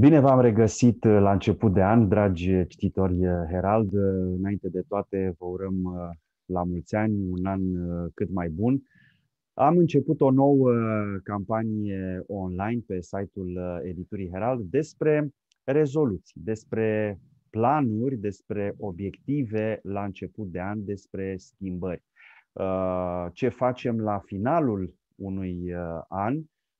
Bine v-am regăsit uh, la început de an, dragi cititori uh, Herald. Uh, înainte de toate, vă urăm la mulți ani, un an cât mai bun. Am început o nouă campanie online pe site-ul editurii Herald despre rezoluții, despre planuri, despre obiective la început de an, despre schimbări. Ce facem la finalul unui an,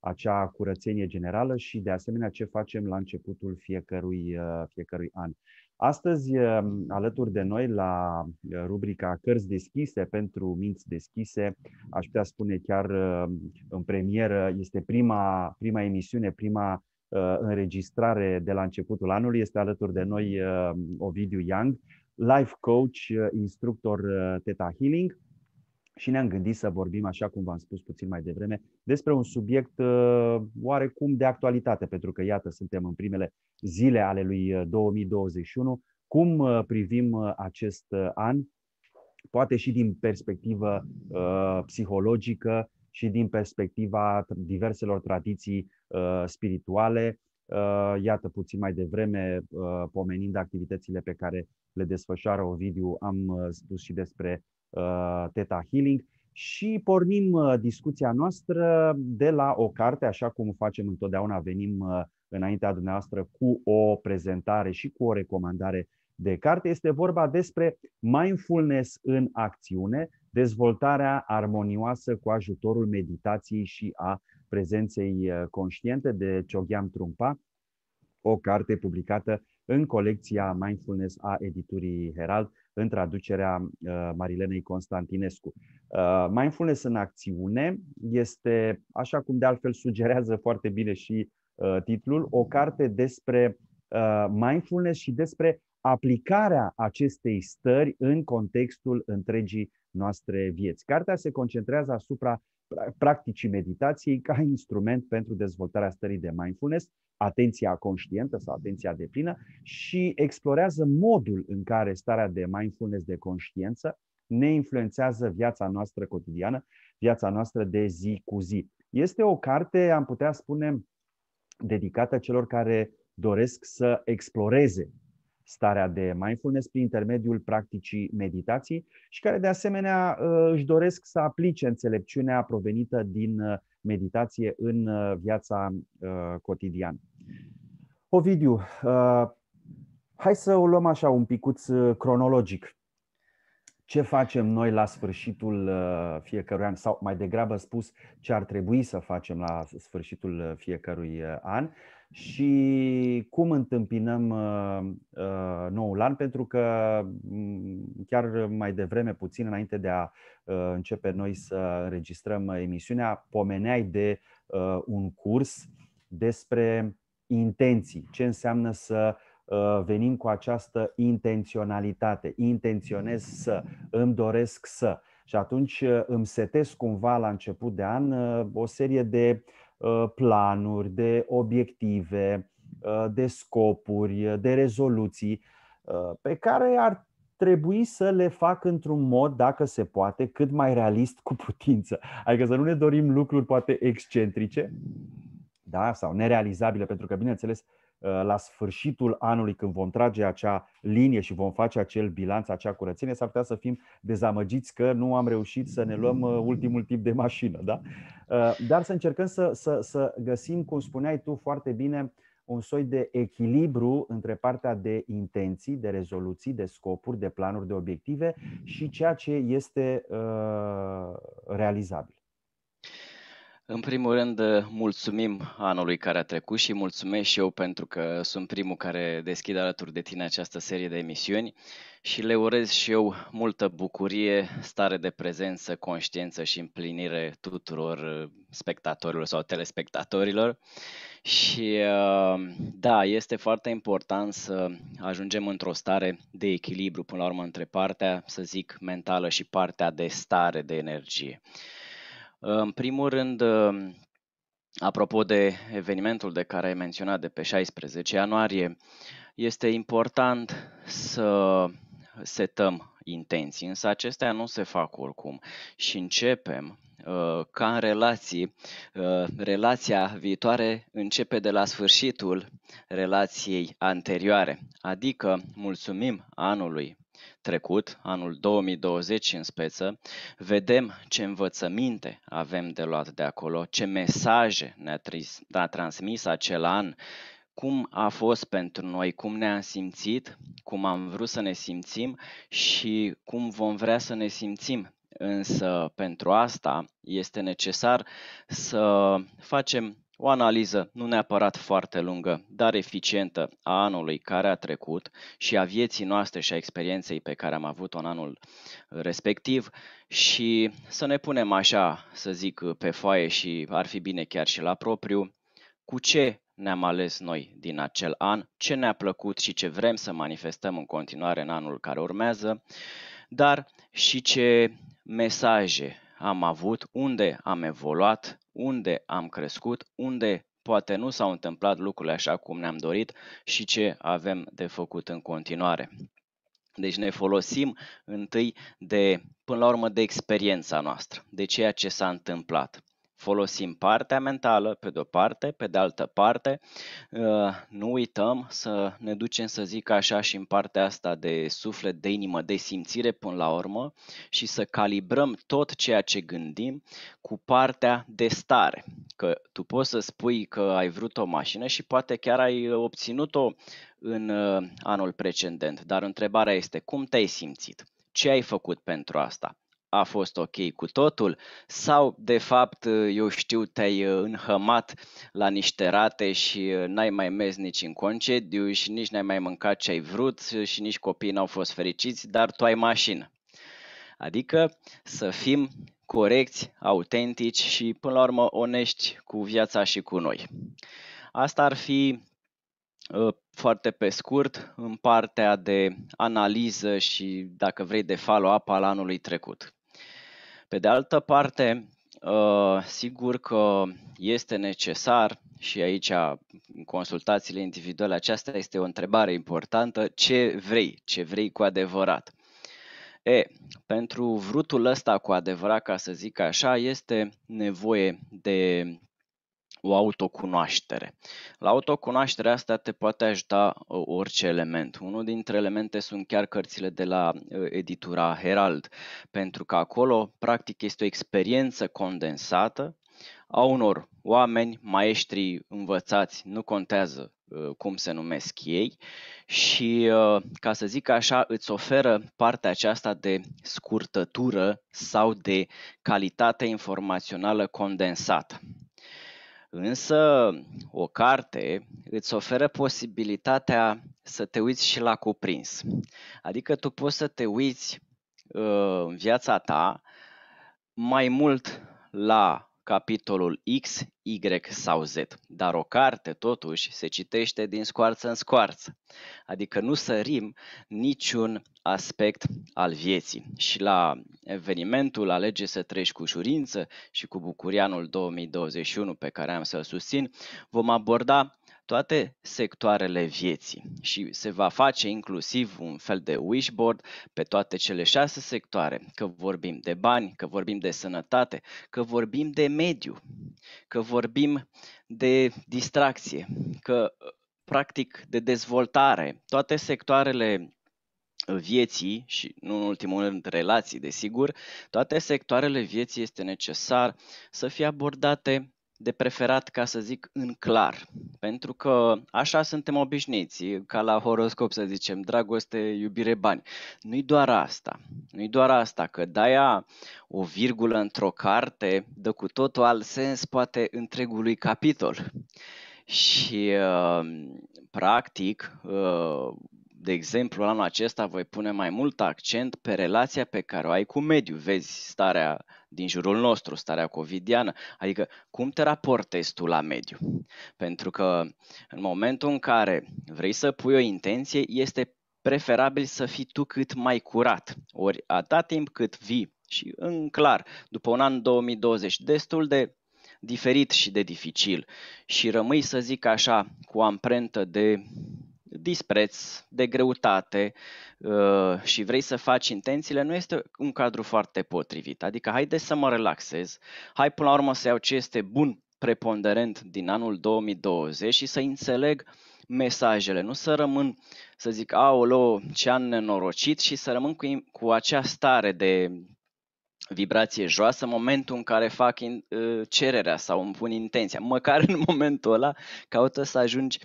acea curățenie generală și, de asemenea, ce facem la începutul fiecărui, uh, fiecărui an. Astăzi, um, alături de noi, la uh, rubrica Cărți deschise pentru minți deschise, aș putea spune chiar uh, în premieră, este prima, prima emisiune, prima înregistrare de la începutul anului. Este alături de noi Ovidiu Young, life coach, instructor Teta Healing și ne-am gândit să vorbim, așa cum v-am spus puțin mai devreme, despre un subiect uh, oarecum de actualitate, pentru că, iată, suntem în primele zile ale lui 2021. Uh, cum uh, privim acest an, poate și din perspectivă uh, psihologică și din perspectiva diverselor tradiții uh, spirituale, Iată, puțin mai devreme, pomenind activitățile pe care le desfășoară Ovidiu, am spus și despre Uh, Teta Healing și pornim uh, discuția noastră de la o carte, așa cum facem întotdeauna, venim uh, înaintea dumneavoastră cu o prezentare și cu o recomandare de carte. Este vorba despre mindfulness în acțiune, dezvoltarea armonioasă cu ajutorul meditației și a prezenței conștiente de Chogyam Trumpa, o carte publicată în colecția Mindfulness a editurii Herald în traducerea uh, Marilenei Constantinescu. Uh, mindfulness în acțiune este, așa cum de altfel sugerează foarte bine și uh, titlul, o carte despre mindfulness și despre aplicarea acestei stări în contextul întregii noastre vieți. Cartea se concentrează asupra practicii meditației ca instrument pentru dezvoltarea stării de mindfulness, atenția conștientă sau atenția deplină și explorează modul în care starea de mindfulness de conștiență ne influențează viața noastră cotidiană, viața noastră de zi cu zi. Este o carte, am putea spune, dedicată celor care doresc să exploreze starea de mindfulness prin intermediul practicii meditații și care de asemenea uh, își doresc să aplice înțelepciunea provenită din uh, meditație în uh, viața cotidiană. Ovidiu, hai să o luăm așa un picuț cronologic. Ce facem noi la sfârșitul fiecărui an sau mai degrabă spus ce ar trebui să facem la sfârșitul fiecărui an? și cum întâmpinăm uh, uh, noul an, pentru că mm, chiar mai devreme, puțin înainte de a uh, începe noi să înregistrăm emisiunea, pomeneai de un curs despre intenții, ce înseamnă să venim cu această intenționalitate. Intenționez să, îmi doresc să. Și atunci îmi setez cumva la început de an o serie de uh, Uh, planuri, de obiective, uh, de scopuri, uh, de rezoluții pe care ar trebui să le fac într-un mod, dacă se poate, cât mai realist cu putință. Adică să nu ne dorim lucruri poate excentrice da? sau nerealizabile, pentru că, bineînțeles, Uh, la sfârșitul anului, când vom trage acea linie și vom face acel bilanț, acea curățenie, s-ar putea să fim dezamăgiți că nu am reușit să ne luăm uh, ultimul tip de mașină. Da? Uh, dar să încercăm să, să, să găsim, cum spuneai tu foarte bine, un soi de echilibru între partea de intenții, de rezoluții, de scopuri, de planuri, de obiective și ceea ce este uh, realizabil. În primul rând, mulțumim anului care a trecut și mulțumesc și eu pentru că sunt primul care deschid alături de tine această serie de emisiuni și le urez și eu multă bucurie, stare de prezență, conștiință și împlinire tuturor uh, spectatorilor sau telespectatorilor. Și uh, da, este foarte important să ajungem într-o stare de echilibru, până la urmă, între partea, să zic, mentală și partea de stare de energie. În primul rând, um, apropo de evenimentul de care ai menționat de pe 16 ianuarie, este important să setăm intenții, însă acestea nu se fac oricum și începem uh, ca în relații, uh, relația viitoare începe de la sfârșitul relației anterioare, adică mulțumim anului trecut, anul 2020 în speță, vedem ce învățăminte avem de luat de acolo, ce mesaje ne-a, tris, ne-a transmis acel an, cum a fost pentru noi, cum ne-am simțit, cum am vrut să ne simțim și cum vom vrea să ne simțim Însă pentru asta este necesar să facem o analiză nu neapărat foarte lungă, dar eficientă a anului care a trecut și a vieții noastre și a experienței pe care am avut-o în anul respectiv și să ne punem așa, să zic, pe foaie și ar fi bine chiar și la propriu, cu ce ne-am ales noi din acel an, ce ne-a plăcut și ce vrem să manifestăm în continuare în anul care urmează, dar și ce mesaje am avut, unde am evoluat, unde am crescut, unde poate nu s-au întâmplat lucrurile așa cum ne-am dorit și ce avem de făcut în continuare. Deci ne folosim întâi de, până la urmă, de experiența noastră, de ceea ce s-a întâmplat folosim partea mentală pe de-o parte, pe de altă parte, uh, nu uităm să ne ducem să zic așa și în partea asta de suflet, de inimă, de simțire până la urmă și să calibrăm tot ceea ce gândim cu partea de stare. Că tu poți să spui că ai vrut o mașină și poate chiar ai obținut-o în uh, anul precedent, dar întrebarea este cum te-ai simțit? Ce ai făcut pentru asta? a fost ok cu totul sau de fapt, eu știu, te-ai uh, înhămat la niște rate și uh, n-ai mai mers nici în concediu și nici n-ai mai mâncat ce ai vrut și nici copiii n-au fost fericiți, dar tu ai mașină. Adică să fim corecți, autentici și până la urmă onești cu viața și cu noi. Asta ar fi uh, foarte pe scurt în partea de analiză și, dacă vrei, de follow-up al anului trecut. Pe de altă parte, uh, sigur că este necesar și aici în consultațiile individuale, aceasta este o întrebare importantă, ce vrei, ce vrei cu adevărat. E, pentru vrutul ăsta cu adevărat, ca să zic așa, este nevoie de o autocunoaștere. La autocunoașterea asta te poate ajuta orice element. Unul dintre elemente sunt chiar cărțile de la editura Herald, pentru că acolo practic este o experiență condensată a unor oameni, maestri învățați, nu contează cum se numesc ei și, ca să zic așa, îți oferă partea aceasta de scurtătură sau de calitate informațională condensată. Însă o carte îți oferă posibilitatea să te uiți și la cuprins. Adică tu poți să te uiți uh, în viața ta mai mult la capitolul X, Y sau Z. Dar o carte, totuși, se citește din scoarță în scoarță. Adică nu sărim niciun aspect al vieții. Și la evenimentul Alege să treci cu ușurință și cu Bucurianul 2021 pe care am să-l susțin, vom aborda toate sectoarele vieții și se va face inclusiv un fel de wishboard pe toate cele șase sectoare, că vorbim de bani, că vorbim de sănătate, că vorbim de mediu, că vorbim de distracție, că practic de dezvoltare, toate sectoarele uh, vieții și nu în ultimul rând relații, desigur, toate sectoarele vieții este necesar să fie abordate de preferat, ca să zic, în clar. Pentru că așa suntem obișnuiți, ca la horoscop să zicem, dragoste, iubire, bani. Nu-i doar asta. Nu-i doar asta, că daia o virgulă într-o carte dă cu totul alt sens, poate, întregului capitol. Și, uh, practic, uh, de exemplu, anul acesta voi pune mai mult accent pe relația pe care o ai cu mediul. Vezi starea din jurul nostru, starea covidiană, adică cum te raportezi tu la mediu. Pentru că în momentul în care vrei să pui o intenție, este preferabil să fii tu cât mai curat. Ori atât timp cât vii și în clar, după un an 2020 destul de diferit și de dificil și rămâi, să zic așa, cu amprentă de dispreț, de greutate uh, și vrei să faci intențiile, nu este un cadru foarte potrivit. Adică haide să mă relaxez, hai până la urmă să iau ce este bun preponderent din anul 2020 și să înțeleg mesajele, nu să rămân să zic, aolo, ce an nenorocit și să rămân cu, cu acea stare de vibrație joasă momentul în care fac in, ă, cererea sau îmi pun intenția. Măcar în momentul ăla caută să ajungi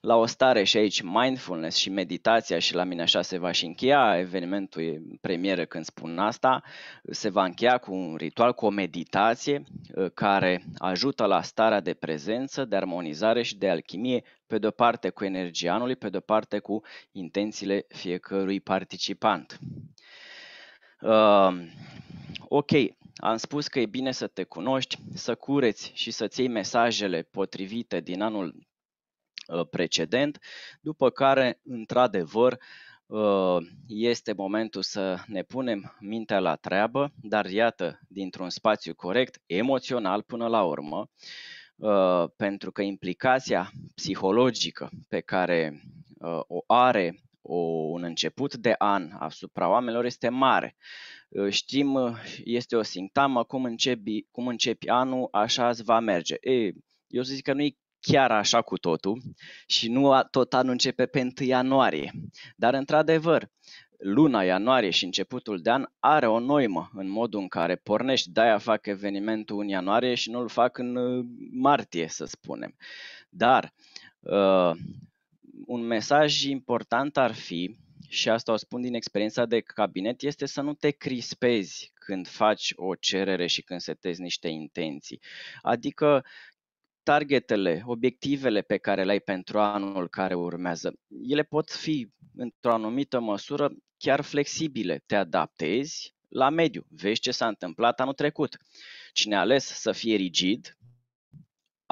la o stare și aici mindfulness și meditația și la mine așa se va și încheia evenimentul e premieră când spun asta, se va încheia cu un ritual, cu o meditație ă, care ajută la starea de prezență, de armonizare și de alchimie pe de-o parte cu energia anului, pe de-o parte cu intențiile fiecărui participant. Uh, Ok, am spus că e bine să te cunoști, să cureți și să-ți iei mesajele potrivite din anul uh, precedent, după care, într-adevăr, uh, este momentul să ne punem mintea la treabă, dar iată, dintr-un spațiu corect, emoțional până la urmă, uh, pentru că implicația psihologică pe care o are o, un început de an asupra oamenilor este mare. Știm, este o sintamă, cum începi, cum începi anul, așa îți va merge. E, eu zic că nu e chiar așa cu totul și nu tot anul începe pe 1 ianuarie. Dar, într-adevăr, luna ianuarie și începutul de an are o noimă în modul în care pornești. De-aia fac evenimentul în ianuarie și nu-l fac în uh, martie, să spunem. Dar uh, un mesaj important ar fi, și asta o spun din experiența de cabinet, este să nu te crispezi când faci o cerere și când setezi niște intenții. Adică targetele, obiectivele pe care le ai pentru anul care urmează, ele pot fi, într-o anumită măsură, chiar flexibile. Te adaptezi la mediu, vezi ce s-a întâmplat anul trecut. Cine a ales să fie rigid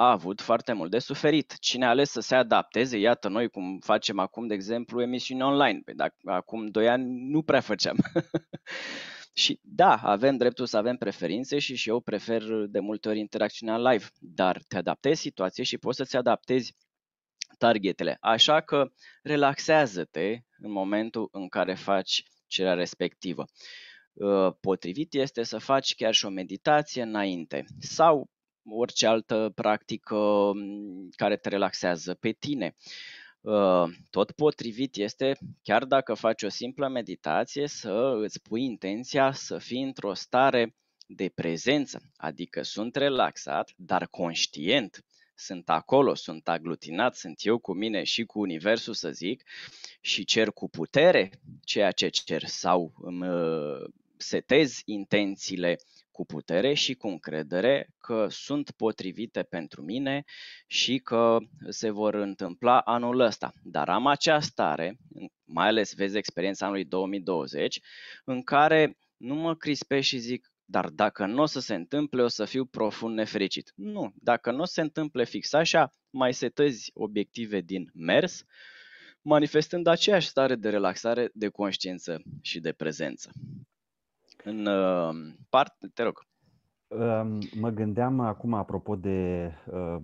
a avut foarte mult de suferit. Cine a ales să se adapteze, iată noi cum facem acum, de exemplu, emisiuni online. Păi dacă, acum doi ani nu prea făceam. și da, avem dreptul să avem preferințe și, și eu prefer de multe ori interacțiunea live, dar te adaptezi situație și poți să-ți adaptezi targetele. Așa că relaxează-te în momentul în care faci cerea respectivă uh, potrivit este să faci chiar și o meditație înainte sau orice altă practică mm, care te relaxează pe tine. Ă, tot potrivit este, chiar dacă faci o simplă meditație, să îți pui intenția să fii într-o stare de prezență, adică sunt relaxat, dar conștient, sunt acolo, sunt aglutinat, sunt eu cu mine și cu Universul, să zic, și cer cu putere ceea ce cer sau îmi ă, setez intențiile cu putere și cu încredere că sunt potrivite pentru mine și că se vor întâmpla anul ăsta. Dar am acea stare, mai ales vezi experiența anului 2020, în care nu mă crispesc și zic dar dacă nu o să se întâmple, o să fiu profund nefericit. Nu, dacă nu o să se întâmple fix așa, mai setezi obiective din mers, manifestând aceeași stare de relaxare, de conștiință și de prezență în uh, parte, te rog. Um, mă gândeam acum, apropo de, uh,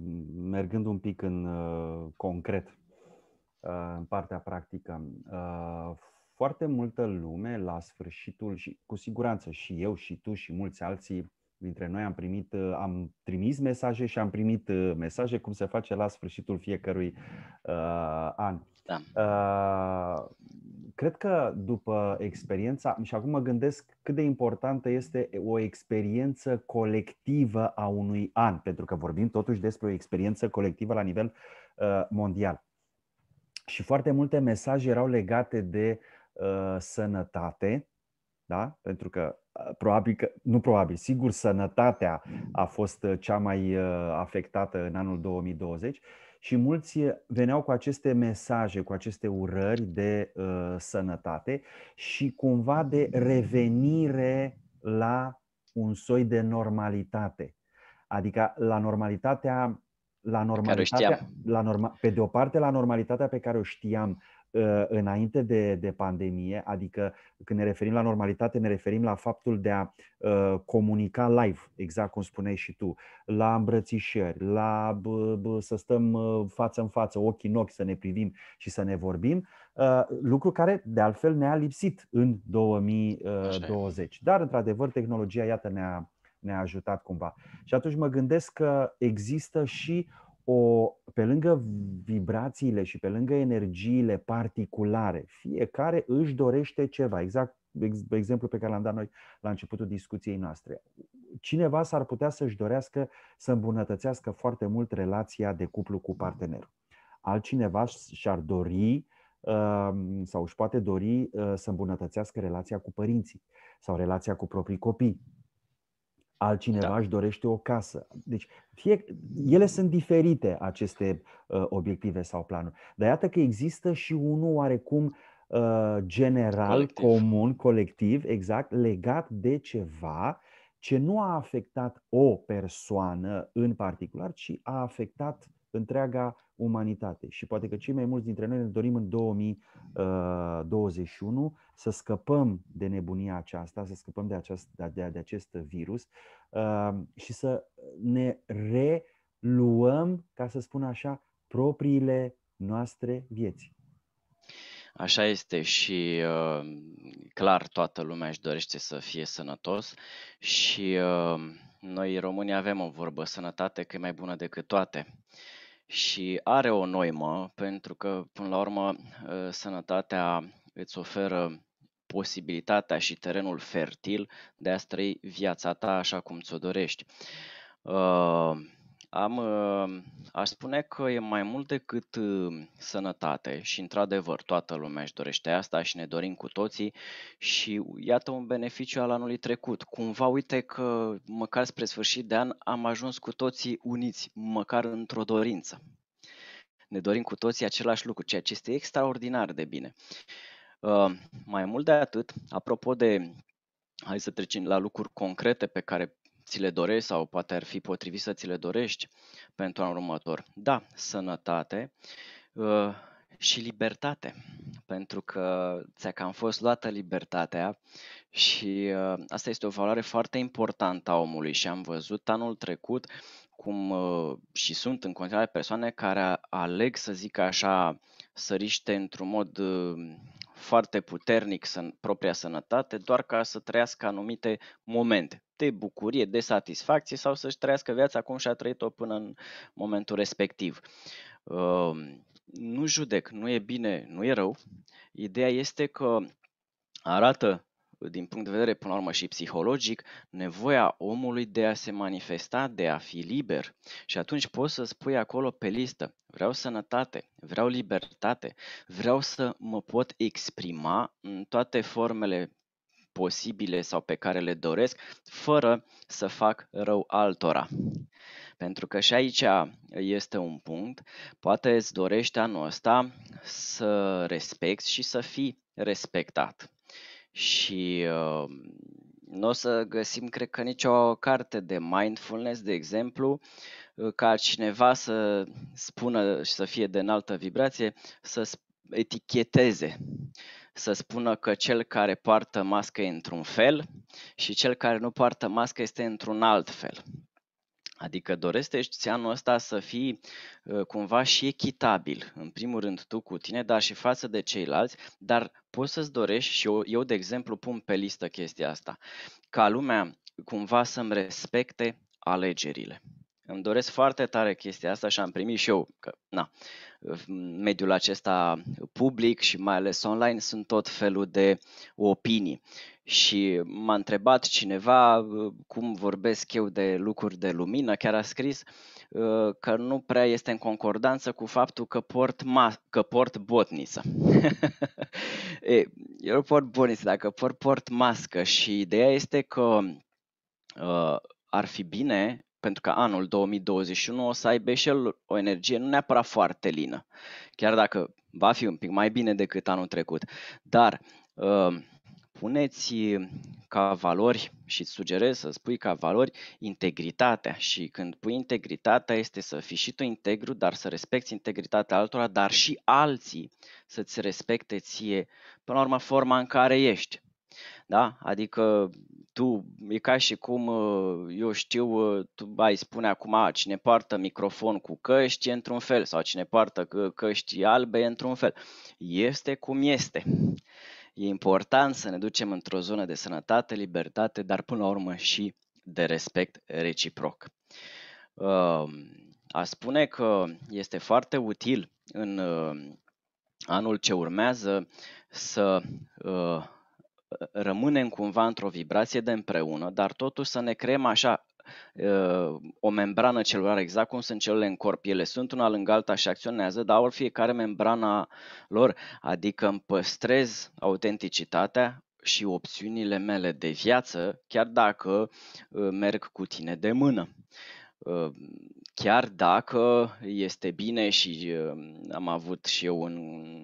mergând un pic în uh, concret, uh, în partea practică, foarte multă lume la sfârșitul și cu siguranță și eu și tu și mulți alții dintre noi am primit, am trimis mesaje și am primit mesaje cum se face la sfârșitul fiecărui an. Da. Uh, cred că după experiența, și acum mă gândesc cât de importantă este o experiență colectivă a unui an, pentru că vorbim totuși despre o experiență colectivă la nivel uh, mondial. Și foarte multe mesaje erau legate de uh, sănătate, da? pentru că uh, probabil că, nu probabil, sigur sănătatea a fost uh, cea mai uh, afectată în anul 2020 și mulți eh, veneau cu aceste mesaje, cu aceste urări de uh, sănătate și cumva de revenire la un soi de normalitate. Adică la normalitatea la normalitatea, la norma, pe de o parte la normalitatea pe care o știam, Uh, înainte de, de pandemie, adică când ne referim la normalitate, ne referim la faptul de a uh, comunica live, exact cum spuneai și tu, la îmbrățișări, la să stăm uh, față în față, ochi în ochi, să ne privim și să ne vorbim, lucru care de altfel ne-a lipsit în 2020. Dar, într-adevăr, tehnologia, iată, ne-a ne-a ajutat cumva. Și atunci mă gândesc că există și o, pe lângă vibrațiile și pe lângă energiile particulare, fiecare își dorește ceva, exact exemplu pe care l-am dat noi la începutul discuției noastre. Cineva s-ar putea să-și dorească să îmbunătățească foarte mult relația de cuplu cu partenerul. Altcineva și-ar dori uh, sau își poate dori uh, să îmbunătățească relația cu părinții sau relația cu proprii copii altcineva da. își dorește o casă. Deci fie, ele sunt diferite, aceste uh, obiective sau planuri. Dar iată că există și unul oarecum uh, general, colectiv. comun, colectiv, exact, legat de ceva ce nu a afectat o persoană în particular, ci a afectat întreaga umanitate. Și poate că cei mai mulți dintre noi ne dorim în 2021 uh, să scăpăm de nebunia aceasta, să scăpăm de, aceast, de, de acest virus uh, și să ne reluăm, ca să spun așa, propriile noastre vieți. Așa este și uh, clar toată lumea își dorește să fie sănătos și noi românii avem o vorbă, sănătate că e mai bună decât toate și are o noimă, pentru că, până la urmă, ă, sănătatea îți oferă posibilitatea și terenul fertil de a străi viața ta așa cum ți-o dorești. Ă, am, uh, aș spune că e mai mult decât uh, sănătate și, într-adevăr, toată lumea își dorește asta și ne dorim cu toții și iată un beneficiu al anului trecut. Cumva uite că măcar spre sfârșit de an am ajuns cu toții uniți, măcar într-o dorință. Ne dorim cu toții același lucru, ceea ce este extraordinar de bine. Uh, mai mult de atât, apropo de hai să trecem la lucruri concrete pe care ți le dorești sau poate ar fi potrivit să ți le dorești pentru anul următor? Da, sănătate uh, și libertate, pentru că ți-a cam fost luată libertatea și uh, asta este o valoare foarte importantă a omului și am văzut anul trecut cum uh, și sunt în continuare persoane care aleg, să zic așa, săriște într-un mod foarte puternic în propria sănătate doar ca să trăiască anumite momente de bucurie, de satisfacție sau să-și trăiască viața cum și-a trăit-o până în momentul respectiv. Ehm, nu judec, nu e bine, nu e rău. Ideea este că arată din punct de vedere, până la urmă, și psihologic, nevoia omului de a se manifesta, de a fi liber. Și atunci poți să spui acolo pe listă, vreau sănătate, vreau libertate, vreau să mă pot exprima în toate formele posibile sau pe care le doresc, fără să fac rău altora. Pentru că și aici este un punct, poate îți dorești anul ăsta să respecti și să fii respectat și uh, nu o să găsim, cred că, nicio carte de mindfulness, de exemplu, uh, ca cineva să spună și să fie de înaltă vibrație, să eticheteze, să spună că cel care poartă mască e într-un fel și cel care nu poartă mască este într-un alt fel. Adică dorești anul ăsta să fii uh, cumva și echitabil, în primul rând tu cu tine, dar și față de ceilalți, dar poți să-ți dorești și eu, eu de exemplu, pun pe listă chestia asta, ca lumea cumva să-mi respecte alegerile. Îmi doresc foarte tare chestia asta și am primit și eu că, na, uh, mediul acesta public și mai ales online sunt tot felul de opinii și m-a întrebat cineva uh, cum vorbesc eu de lucruri de lumină, chiar a scris uh, că nu prea este în concordanță cu faptul că port, ma- că port botniță. e, eu port botniță, dacă port, port mască și ideea este că uh, ar fi bine pentru că anul 2021 o să aibă și el o energie nu neapărat foarte lină, chiar dacă va fi un pic mai bine decât anul trecut. Dar uh, puneți ca valori și îți sugerez să spui ca valori integritatea și când pui integritatea este să fii și tu integru, dar să respecti integritatea altora, dar și alții să-ți respecte ție, până la urmă, forma în care ești. Da? Adică tu, e ca și cum, eu știu, tu ai spune acum, cine poartă microfon cu căști într-un fel sau cine poartă căști albe într-un fel. Este cum este. E important să ne ducem într-o zonă de sănătate, libertate, dar până la urmă și de respect reciproc. Ehm, a spune că este foarte util în ehm, anul ce urmează să ehm, rămânem cumva într-o vibrație de împreună, dar totuși să ne creăm așa Ă, o membrană celulară, exact cum sunt celulele în corp. Ele sunt una lângă alta și acționează, dar au fiecare membrana lor, adică îmi păstrez autenticitatea și opțiunile mele de viață, chiar dacă ă, merg cu tine de mână ă, chiar dacă este bine și am avut și eu un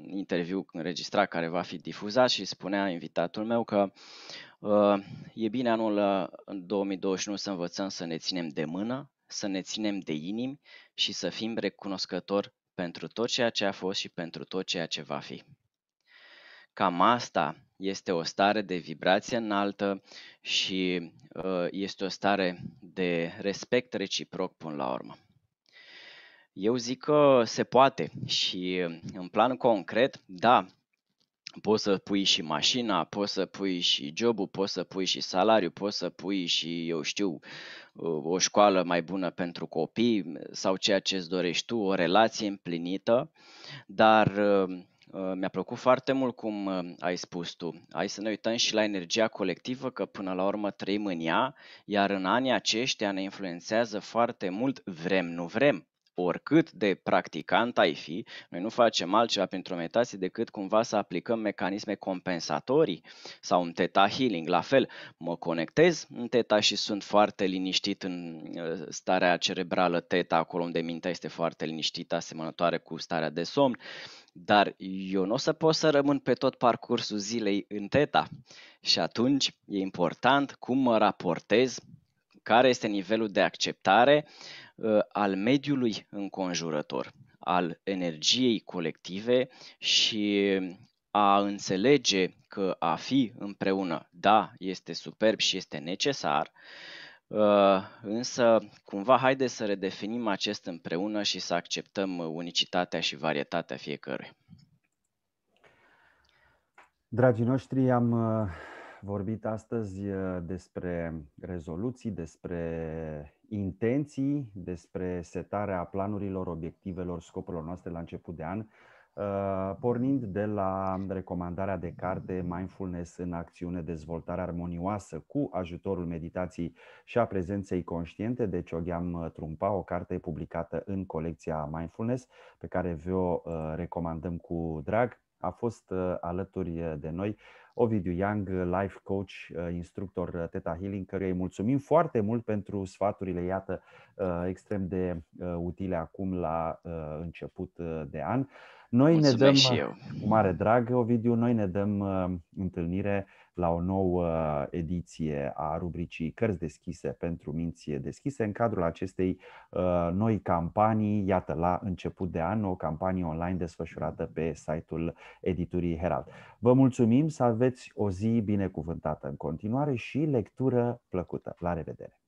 interviu înregistrat care va fi difuzat și spunea invitatul meu că E bine anul în 2021 să învățăm să ne ținem de mână, să ne ținem de inimi și să fim recunoscători pentru tot ceea ce a fost și pentru tot ceea ce va fi. Cam asta este o stare de vibrație înaltă și ă, este o stare de respect reciproc până la urmă. Eu zic că se poate și în plan concret, da, poți să pui și mașina, poți să pui și jobul, poți să pui și salariu, poți să pui și, eu știu, uh, o școală mai bună pentru copii sau ceea ce îți dorești tu, o relație împlinită, dar uh, uh, mi-a plăcut foarte mult cum ai spus tu. Hai să ne uităm și la energia colectivă, că până la urmă trăim în ea, iar în anii aceștia ne influențează foarte mult, vrem, nu vrem oricât de practicant ai fi, noi nu facem altceva pentru meditație decât cumva să aplicăm mecanisme compensatorii sau un teta healing. La fel, mă conectez în teta și sunt foarte liniștit în uh, starea cerebrală teta, acolo unde mintea este foarte liniștită, asemănătoare cu starea de somn dar eu nu o să pot să rămân pe tot parcursul zilei în teta. Și atunci e important cum mă raportez, care este nivelul de acceptare Uh, al mediului înconjurător, al energiei colective și a înțelege că a fi împreună, da, este superb și este necesar, uh, însă cumva haide să redefinim acest împreună și să acceptăm unicitatea și varietatea fiecăruia. Dragii noștri, am uh, vorbit astăzi uh, despre rezoluții, despre intenții, despre setarea planurilor, obiectivelor, scopurilor noastre la început de an, uh, pornind de la recomandarea de carte Mindfulness în acțiune, dezvoltare armonioasă cu ajutorul meditației și a prezenței conștiente de Ciogheam uh, Trumpa, o carte publicată în colecția Mindfulness pe care vă o recomandăm cu drag a fost uh, alături uh, de noi Ovidiu Young, life coach, uh, instructor Teta Healing, căruia îi mulțumim foarte mult pentru sfaturile, iată, extrem de utile acum la început de an. Noi Mulțumesc ne dăm, și eu. cu mare drag, Ovidiu, noi ne dăm întâlnire la o nouă uh, ediție a rubricii Cărți deschise pentru minții deschise în cadrul acestei uh, noi campanii, iată, la început de an, o campanie online desfășurată pe site-ul editurii Herald. Vă mulțumim să aveți o zi binecuvântată în continuare și lectură plăcută. La revedere!